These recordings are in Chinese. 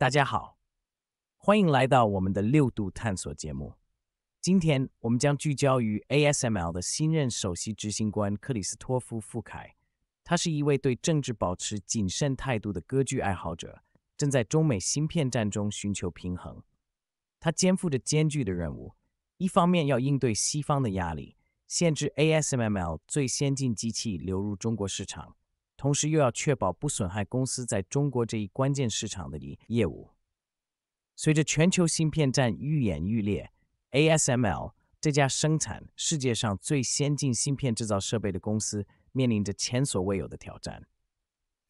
大家好，欢迎来到我们的六度探索节目。今天我们将聚焦于 ASML 的新任首席执行官克里斯托夫·富凯。他是一位对政治保持谨慎态度的歌剧爱好者，正在中美芯片战中寻求平衡。他肩负着艰巨的任务，一方面要应对西方的压力，限制 ASML 最先进机器流入中国市场。同时，又要确保不损害公司在中国这一关键市场的业务。随着全球芯片战愈演愈烈，ASML 这家生产世界上最先进芯片制造设备的公司面临着前所未有的挑战。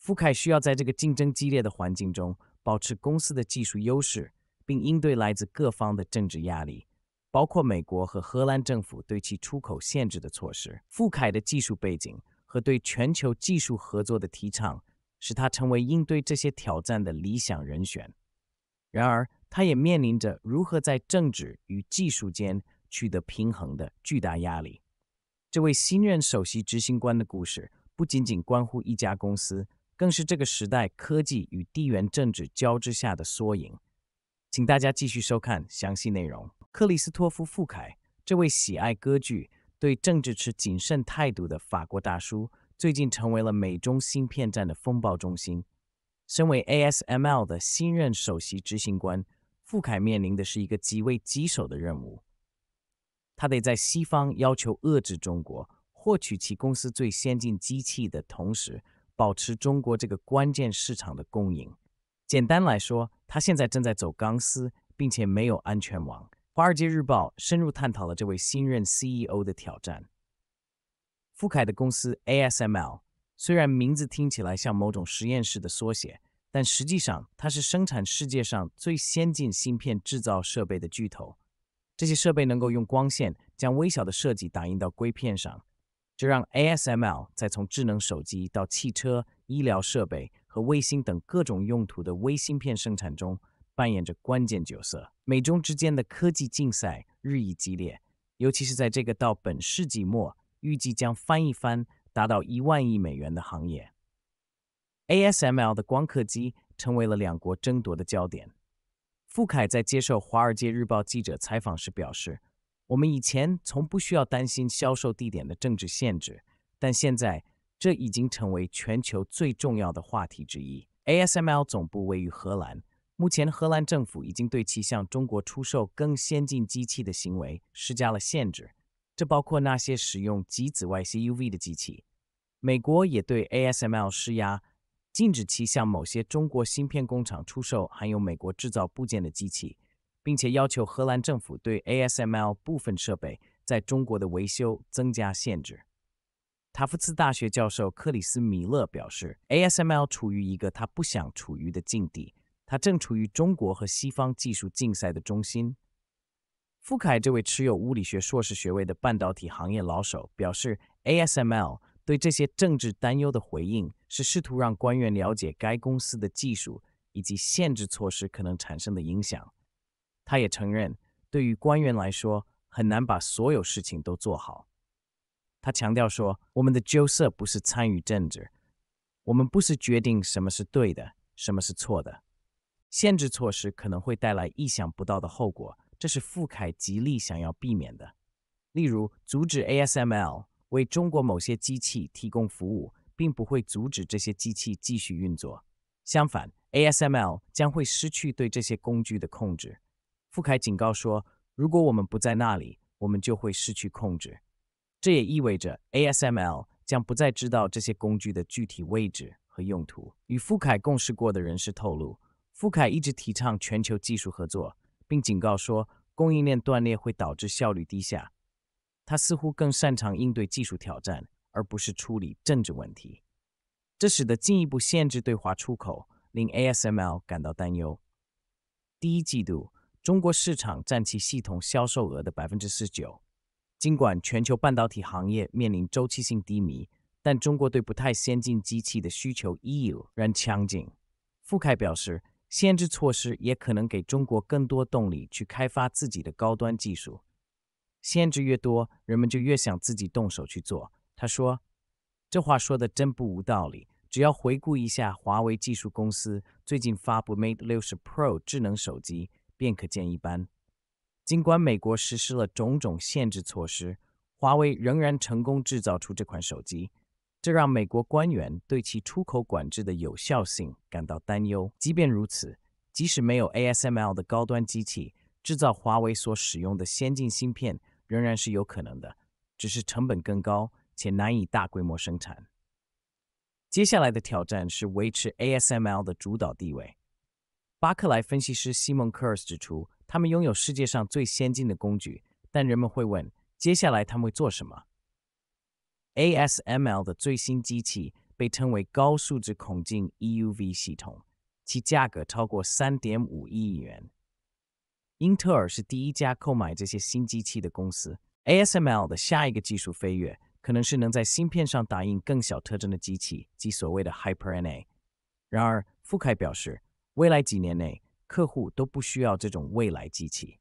富凯需要在这个竞争激烈的环境中保持公司的技术优势，并应对来自各方的政治压力，包括美国和荷兰政府对其出口限制的措施。富凯的技术背景。和对全球技术合作的提倡，使他成为应对这些挑战的理想人选。然而，他也面临着如何在政治与技术间取得平衡的巨大压力。这位新任首席执行官的故事不仅仅关乎一家公司，更是这个时代科技与地缘政治交织下的缩影。请大家继续收看详细内容。克里斯托夫·富凯，这位喜爱歌剧。对政治持谨慎态度的法国大叔最近成为了美中芯片战的风暴中心。身为 ASML 的新任首席执行官，傅凯面临的是一个极为棘手的任务。他得在西方要求遏制中国、获取其公司最先进机器的同时，保持中国这个关键市场的供应。简单来说，他现在正在走钢丝，并且没有安全网。华尔街日报深入探讨了这位新任 CEO 的挑战。富凯的公司 ASML 虽然名字听起来像某种实验室的缩写，但实际上它是生产世界上最先进芯片制造设备的巨头。这些设备能够用光线将微小的设计打印到硅片上，这让 ASML 在从智能手机到汽车、医疗设备和卫星等各种用途的微芯片生产中。扮演着关键角色。美中之间的科技竞赛日益激烈，尤其是在这个到本世纪末预计将翻一番、达到一万亿美元的行业。ASML 的光刻机成为了两国争夺的焦点。傅凯在接受《华尔街日报》记者采访时表示：“我们以前从不需要担心销售地点的政治限制，但现在这已经成为全球最重要的话题之一。”ASML 总部位于荷兰。目前，荷兰政府已经对其向中国出售更先进机器的行为施加了限制，这包括那些使用极紫外 c u v 的机器。美国也对 ASML 施压，禁止其向某些中国芯片工厂出售含有美国制造部件的机器，并且要求荷兰政府对 ASML 部分设备在中国的维修增加限制。塔夫茨大学教授克里斯·米勒表示：“ASML 处于一个他不想处于的境地。”他正处于中国和西方技术竞赛的中心。傅凯，这位持有物理学硕士学位的半导体行业老手，表示：“ASML 对这些政治担忧的回应是试图让官员了解该公司的技术以及限制措施可能产生的影响。”他也承认，对于官员来说，很难把所有事情都做好。他强调说：“我们的角色不是参与政治，我们不是决定什么是对的，什么是错的。”限制措施可能会带来意想不到的后果，这是富凯极力想要避免的。例如，阻止 ASML 为中国某些机器提供服务，并不会阻止这些机器继续运作。相反，ASML 将会失去对这些工具的控制。富凯警告说：“如果我们不在那里，我们就会失去控制。”这也意味着 ASML 将不再知道这些工具的具体位置和用途。与富凯共事过的人士透露。傅凯一直提倡全球技术合作，并警告说，供应链断裂会导致效率低下。他似乎更擅长应对技术挑战，而不是处理政治问题。这使得进一步限制对华出口令 ASML 感到担忧。第一季度，中国市场占其系统销售额的百分之十九。尽管全球半导体行业面临周期性低迷，但中国对不太先进机器的需求依然强劲。傅凯表示。限制措施也可能给中国更多动力去开发自己的高端技术。限制越多，人们就越想自己动手去做。他说，这话说的真不无道理。只要回顾一下华为技术公司最近发布 Mate 60 Pro 智能手机，便可见一斑。尽管美国实施了种种限制措施，华为仍然成功制造出这款手机。这让美国官员对其出口管制的有效性感到担忧。即便如此，即使没有 ASML 的高端机器，制造华为所使用的先进芯片仍然是有可能的，只是成本更高且难以大规模生产。接下来的挑战是维持 ASML 的主导地位。巴克莱分析师西蒙·科尔指出，他们拥有世界上最先进的工具，但人们会问，接下来他们会做什么？ASML 的最新机器被称为高素质孔径 EUV 系统，其价格超过3.5亿元。英特尔是第一家购买这些新机器的公司。ASML 的下一个技术飞跃可能是能在芯片上打印更小特征的机器，即所谓的 h y p e r n a 然而，傅凯表示，未来几年内客户都不需要这种未来机器。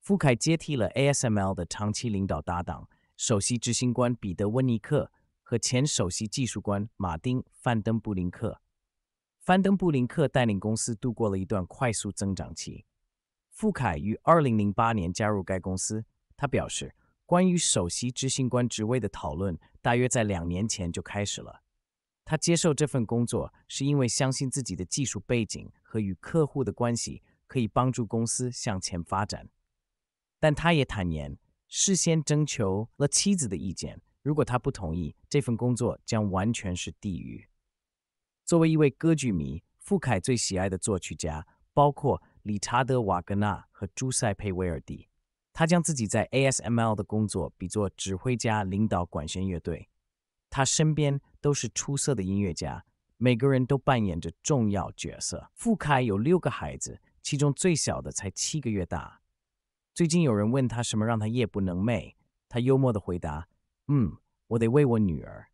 傅凯接替了 ASML 的长期领导搭档。首席执行官彼得温尼克和前首席技术官马丁范登布林克，范登布林克带领公司度过了一段快速增长期。傅凯于二零零八年加入该公司。他表示，关于首席执行官职位的讨论大约在两年前就开始了。他接受这份工作是因为相信自己的技术背景和与客户的关系可以帮助公司向前发展。但他也坦言。事先征求了妻子的意见，如果他不同意，这份工作将完全是地狱。作为一位歌剧迷，傅凯最喜爱的作曲家包括理查德·瓦格纳和朱塞佩·威尔第。他将自己在 ASML 的工作比作指挥家领导管弦乐队，他身边都是出色的音乐家，每个人都扮演着重要角色。傅凯有六个孩子，其中最小的才七个月大。最近有人问他什么让他夜不能寐，他幽默地回答：“嗯，我得为我女儿。”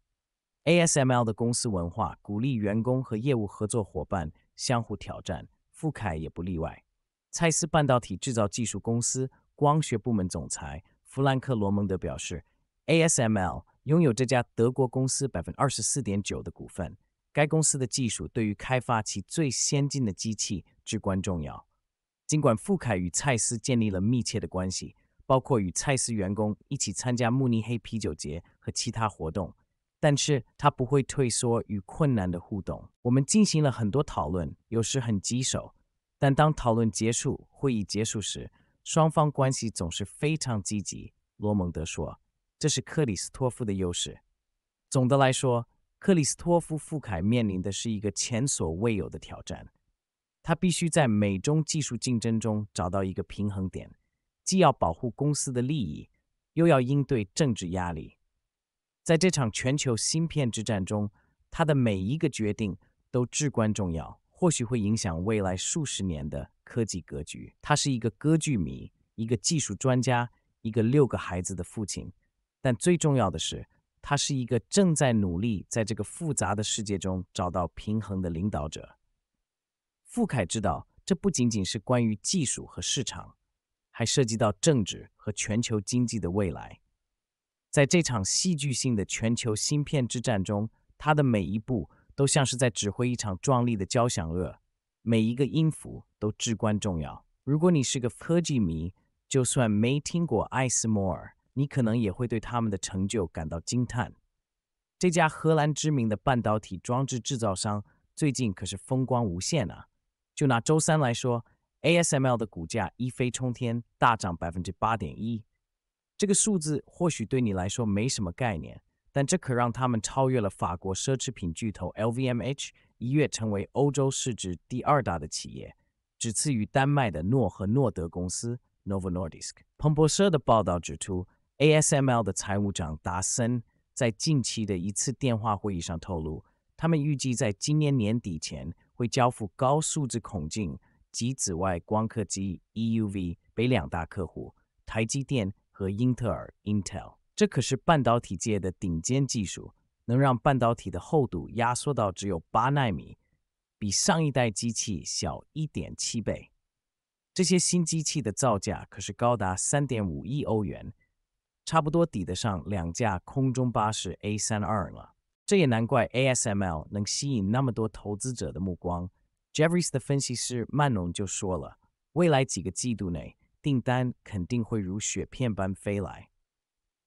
ASML 的公司文化鼓励员工和业务合作伙伴相互挑战，傅凯也不例外。蔡司半导体制造技术公司光学部门总裁弗兰克·罗蒙德表示：“ASML 拥有这家德国公司24.9%的股份，该公司的技术对于开发其最先进的机器至关重要。”尽管傅凯与蔡司建立了密切的关系，包括与蔡司员工一起参加慕尼黑啤酒节和其他活动，但是他不会退缩与困难的互动。我们进行了很多讨论，有时很棘手，但当讨论结束、会议结束时，双方关系总是非常积极。罗蒙德说：“这是克里斯托夫的优势。”总的来说，克里斯托夫·傅凯面临的是一个前所未有的挑战。他必须在美中技术竞争中找到一个平衡点，既要保护公司的利益，又要应对政治压力。在这场全球芯片之战中，他的每一个决定都至关重要，或许会影响未来数十年的科技格局。他是一个歌剧迷，一个技术专家，一个六个孩子的父亲，但最重要的是，他是一个正在努力在这个复杂的世界中找到平衡的领导者。傅凯知道，这不仅仅是关于技术和市场，还涉及到政治和全球经济的未来。在这场戏剧性的全球芯片之战中，他的每一步都像是在指挥一场壮丽的交响乐，每一个音符都至关重要。如果你是个科技迷，就算没听过艾斯摩尔，你可能也会对他们的成就感到惊叹。这家荷兰知名的半导体装置制造商最近可是风光无限啊！就拿周三来说，ASML 的股价一飞冲天，大涨百分之八点一。这个数字或许对你来说没什么概念，但这可让他们超越了法国奢侈品巨头 LVMH，一跃成为欧洲市值第二大的企业，只次于丹麦的诺和诺德公司 Novo Nordisk。彭博社的报道指出，ASML 的财务长达森在近期的一次电话会议上透露，他们预计在今年年底前。会交付高素质孔径及紫外光刻机 EUV 给两大客户台积电和英特尔 Intel。这可是半导体界的顶尖技术，能让半导体的厚度压缩到只有八纳米，比上一代机器小一点七倍。这些新机器的造价可是高达三点五亿欧元，差不多抵得上两架空中巴士 a 3 2了。这也难怪 ASML 能吸引那么多投资者的目光。Jefferies 的分析师曼农就说了，未来几个季度内订单肯定会如雪片般飞来。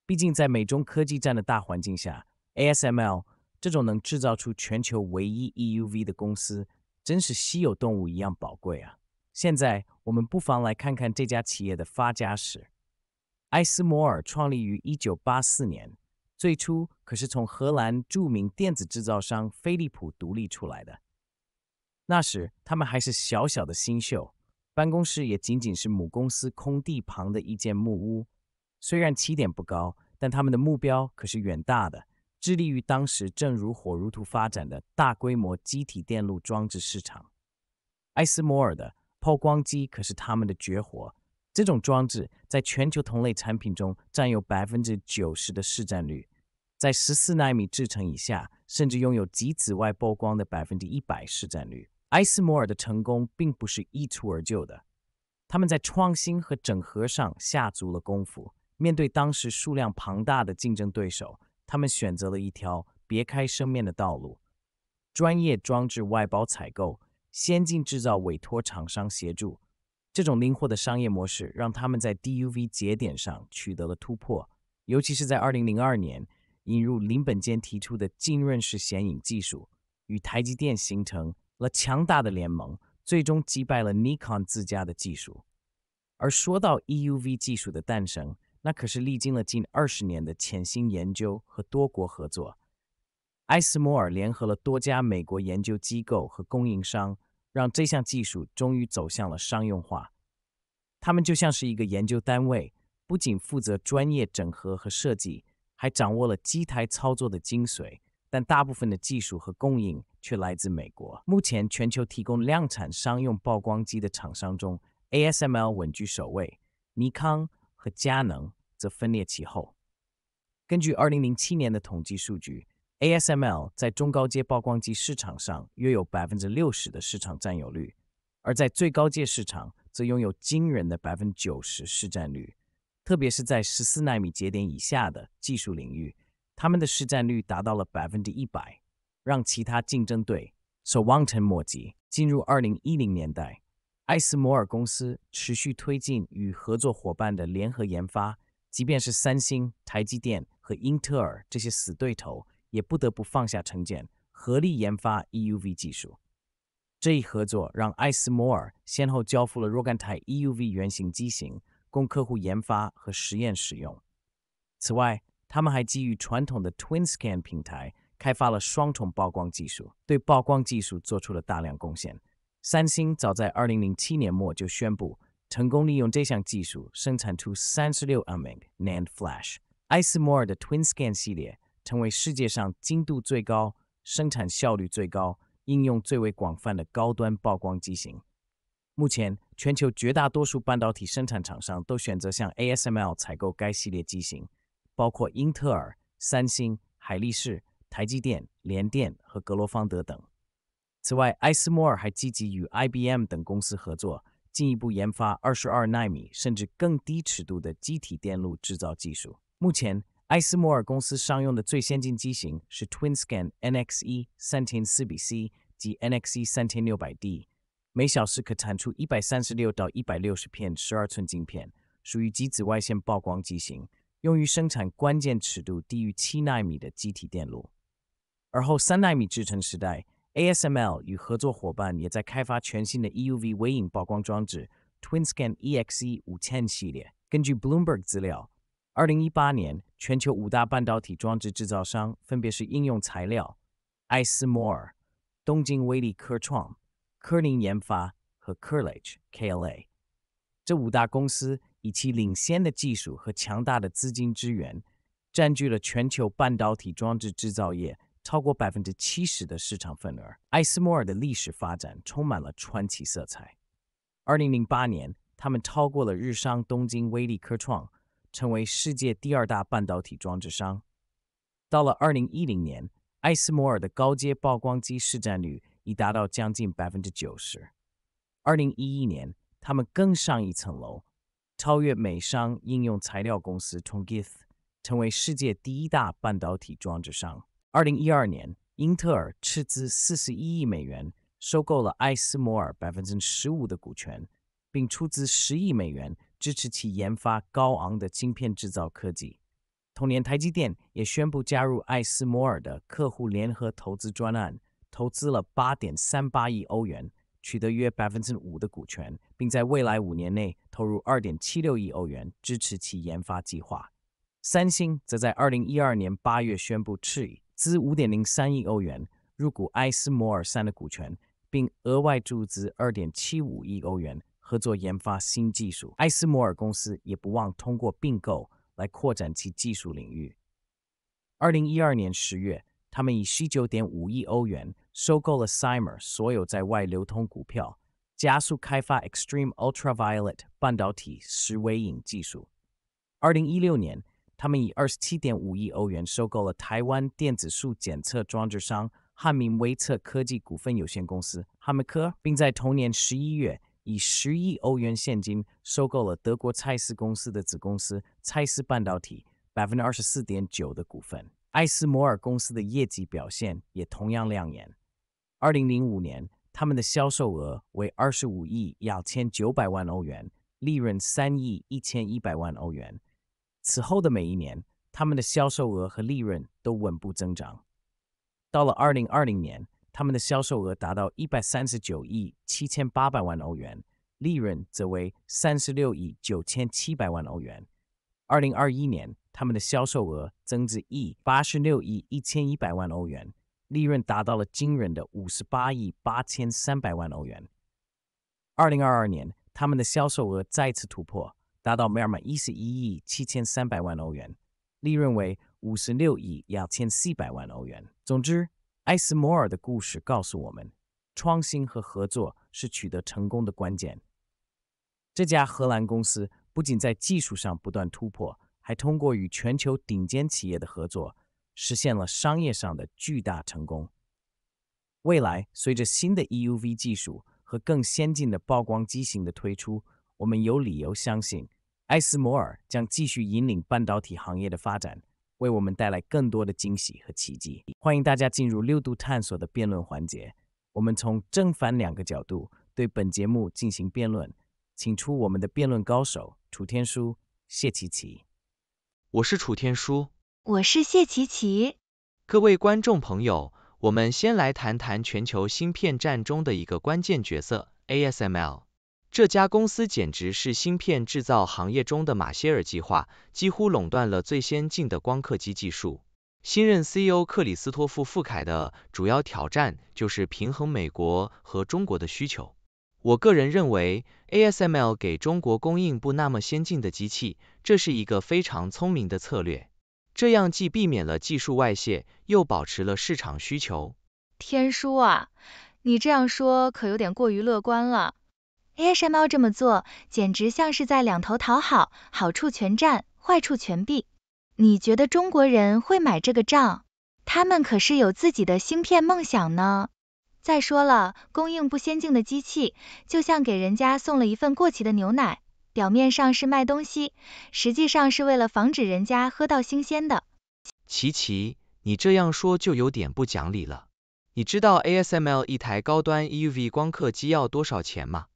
毕竟在美中科技战的大环境下，ASML 这种能制造出全球唯一 EUV 的公司，真是稀有动物一样宝贵啊！现在我们不妨来看看这家企业的发家史。埃斯摩尔创立于1984年。最初可是从荷兰著名电子制造商飞利浦独立出来的。那时他们还是小小的新秀，办公室也仅仅是母公司空地旁的一间木屋。虽然起点不高，但他们的目标可是远大的，致力于当时正如火如荼发展的大规模机体电路装置市场。艾斯摩尔的抛光机可是他们的绝活。这种装置在全球同类产品中占有百分之九十的市占率，在十四纳米制程以下，甚至拥有极紫外曝光的百分之一百市占率。埃斯摩尔的成功并不是一蹴而就的，他们在创新和整合上下足了功夫。面对当时数量庞大的竞争对手，他们选择了一条别开生面的道路：专业装置外包采购，先进制造委托厂商协助。这种灵活的商业模式让他们在 DUV 节点上取得了突破，尤其是在2002年引入林本间提出的浸润式显影技术，与台积电形成了强大的联盟，最终击败了尼康自家的技术。而说到 EUV 技术的诞生，那可是历经了近二十年的潜心研究和多国合作。埃斯摩尔联合了多家美国研究机构和供应商。让这项技术终于走向了商用化。他们就像是一个研究单位，不仅负责专业整合和设计，还掌握了机台操作的精髓。但大部分的技术和供应却来自美国。目前，全球提供量产商用曝光机的厂商中，ASML 稳居首位，尼康和佳能则分列其后。根据2007年的统计数据。ASML 在中高阶曝光机市场上约有百分之六十的市场占有率，而在最高阶市场则拥有惊人的百分之九十市占率。特别是在十四纳米节点以下的技术领域，他们的市占率达到了百分之一百，让其他竞争对手望尘莫及。进入二零一零年代，艾斯摩尔公司持续推进与合作伙伴的联合研发，即便是三星、台积电和英特尔这些死对头。也不得不放下成见，合力研发 EUV 技术。这一合作让爱斯摩尔先后交付了若干台 EUV 原型机型，供客户研发和实验使用。此外，他们还基于传统的 TwinScan 平台，开发了双重曝光技术，对曝光技术做出了大量贡献。三星早在2007年末就宣布，成功利用这项技术生产出36 m g NAND Flash。爱斯摩尔的 TwinScan 系列。成为世界上精度最高、生产效率最高、应用最为广泛的高端曝光机型。目前，全球绝大多数半导体生产厂商都选择向 ASML 采购该系列机型，包括英特尔、三星、海力士、台积电、联电和格罗方德等。此外艾斯莫尔还积极与 IBM 等公司合作，进一步研发二十二纳米甚至更低尺度的机体电路制造技术。目前，爱斯摩尔公司商用的最先进机型是 TwinScan NXE 3400C 及 NXE 3600D，每小时可产出136到160片12寸晶片，属于极紫外线曝光机型，用于生产关键尺度低于7纳米的机体电路。而后3纳米制程时代，ASML 与合作伙伴也在开发全新的 EUV 微影曝光装置 TwinScan EXE 5000系列。根据 Bloomberg 资料。二零一八年，全球五大半导体装置制造商分别是应用材料、艾斯摩尔、东京威力科创、科林研发和 l g e k l a 这五大公司以其领先的技术和强大的资金资源，占据了全球半导体装置制造业超过百分之七十的市场份额。艾斯摩尔的历史发展充满了传奇色彩。二零零八年，他们超过了日商东京威力科创。成为世界第二大半导体装置商。到了2010年，爱斯摩尔的高阶曝光机市占率已达到将近百分之九十。2011年，他们更上一层楼，超越美商应用材料公司 t i m c 成为世界第一大半导体装置商。2012年，英特尔斥资四十一亿美元收购了爱斯摩尔百分之十五的股权，并出资十亿美元。支持其研发高昂的芯片制造科技。同年，台积电也宣布加入爱斯摩尔的客户联合投资专案，投资了八点三八亿欧元，取得约百分之五的股权，并在未来五年内投入二点七六亿欧元支持其研发计划。三星则在二零一二年八月宣布斥资五点零三亿欧元入股爱斯摩尔三的股权，并额外注资二点七五亿欧元。合作研发新技术。埃斯摩尔公司也不忘通过并购来扩展其技术领域。二零一二年十月，他们以十九点五亿欧元收购了 s i m e r 所有在外流通股票，加速开发 Extreme Ultraviolet 半导体石微影技术。二零一六年，他们以二十七点五亿欧元收购了台湾电子数检测装置商汉明微测科技股份有限公司汉明科，并在同年十一月。以十亿欧元现金收购了德国蔡司公司的子公司蔡司半导体百分之二十四点九的股份。爱斯摩尔公司的业绩表现也同样亮眼。二零零五年，他们的销售额为二十五亿两千九百万欧元，利润三亿一千一百万欧元。此后的每一年，他们的销售额和利润都稳步增长。到了二零二零年。他们的销售额达到一百三十九亿七千八百万欧元，利润则为三十六亿九千七百万欧元。二零二一年，他们的销售额增至一八十六亿一千一百万欧元，利润达到了惊人的五十八亿八千三百万欧元。二零二二年，他们的销售额再次突破，达到梅尔曼一十一亿七千三百万欧元，利润为五十六亿两千四百万欧元。总之，艾斯摩尔的故事告诉我们，创新和合作是取得成功的关键。这家荷兰公司不仅在技术上不断突破，还通过与全球顶尖企业的合作，实现了商业上的巨大成功。未来，随着新的 EUV 技术和更先进的曝光机型的推出，我们有理由相信，艾斯摩尔将继续引领半导体行业的发展。为我们带来更多的惊喜和奇迹。欢迎大家进入六度探索的辩论环节。我们从正反两个角度对本节目进行辩论，请出我们的辩论高手楚天舒、谢琪琪。我是楚天舒，我是谢琪琪。各位观众朋友，我们先来谈谈全球芯片战中的一个关键角色 ASML。这家公司简直是芯片制造行业中的马歇尔计划，几乎垄断了最先进的光刻机技术。新任 CEO 克里斯托夫·富凯的主要挑战就是平衡美国和中国的需求。我个人认为，ASML 给中国供应不那么先进的机器，这是一个非常聪明的策略。这样既避免了技术外泄，又保持了市场需求。天叔啊，你这样说可有点过于乐观了。ASML 这么做，简直像是在两头讨好，好处全占，坏处全避。你觉得中国人会买这个账？他们可是有自己的芯片梦想呢。再说了，供应不先进的机器，就像给人家送了一份过期的牛奶，表面上是卖东西，实际上是为了防止人家喝到新鲜的。琪琪，你这样说就有点不讲理了。你知道 ASML 一台高端 EUV 光刻机要多少钱吗？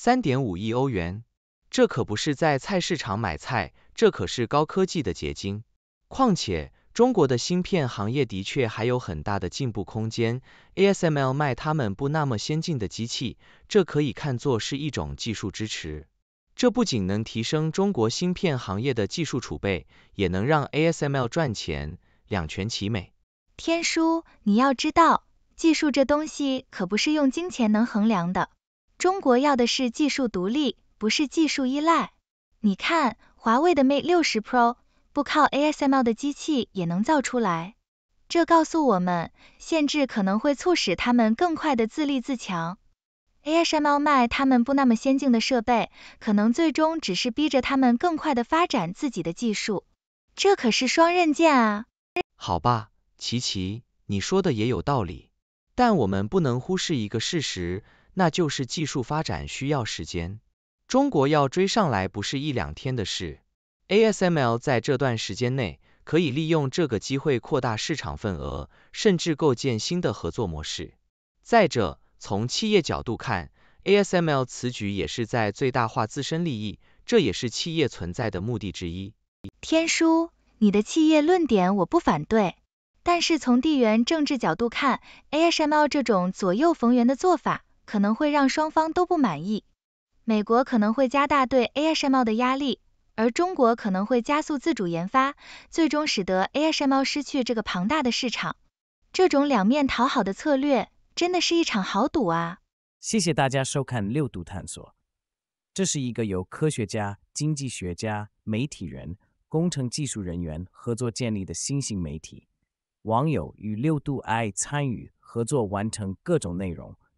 三点五亿欧元，这可不是在菜市场买菜，这可是高科技的结晶。况且，中国的芯片行业的确还有很大的进步空间。ASML 卖他们不那么先进的机器，这可以看作是一种技术支持。这不仅能提升中国芯片行业的技术储备，也能让 ASML 赚钱，两全其美。天叔，你要知道，技术这东西可不是用金钱能衡量的。中国要的是技术独立，不是技术依赖。你看，华为的 Mate 60 Pro 不靠 ASML 的机器也能造出来，这告诉我们，限制可能会促使他们更快的自立自强。ASML 卖他们不那么先进的设备，可能最终只是逼着他们更快的发展自己的技术。这可是双刃剑啊。好吧，琪琪，你说的也有道理，但我们不能忽视一个事实。那就是技术发展需要时间，中国要追上来不是一两天的事。ASML 在这段时间内可以利用这个机会扩大市场份额，甚至构建新的合作模式。再者，从企业角度看，ASML 此举也是在最大化自身利益，这也是企业存在的目的之一。天书，你的企业论点我不反对，但是从地缘政治角度看，ASML 这种左右逢源的做法。可能会让双方都不满意，美国可能会加大对 AI m l 的压力，而中国可能会加速自主研发，最终使得 AI m l 失去这个庞大的市场。这种两面讨好的策略，真的是一场豪赌啊！谢谢大家收看六度探索，这是一个由科学家、经济学家、媒体人、工程技术人员合作建立的新型媒体，网友与六度 I 参与合作完成各种内容。